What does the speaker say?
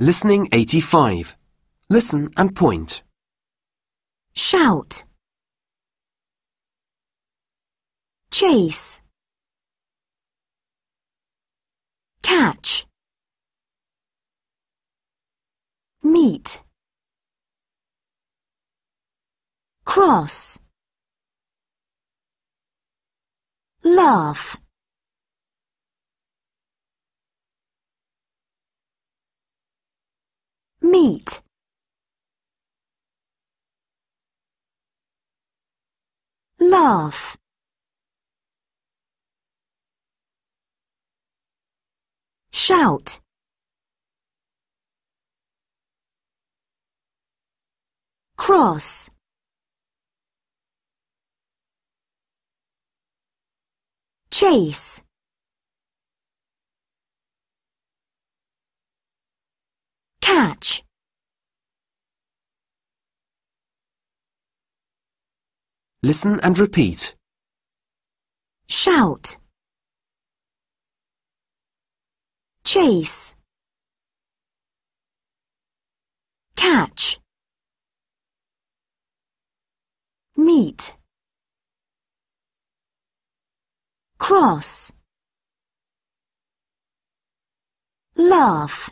Listening 85. Listen and point. Shout. Chase. Catch. Meet. Cross. Laugh. meat laugh shout cross chase catch Listen and repeat. Shout. Chase. Catch. Meet. Cross. Laugh.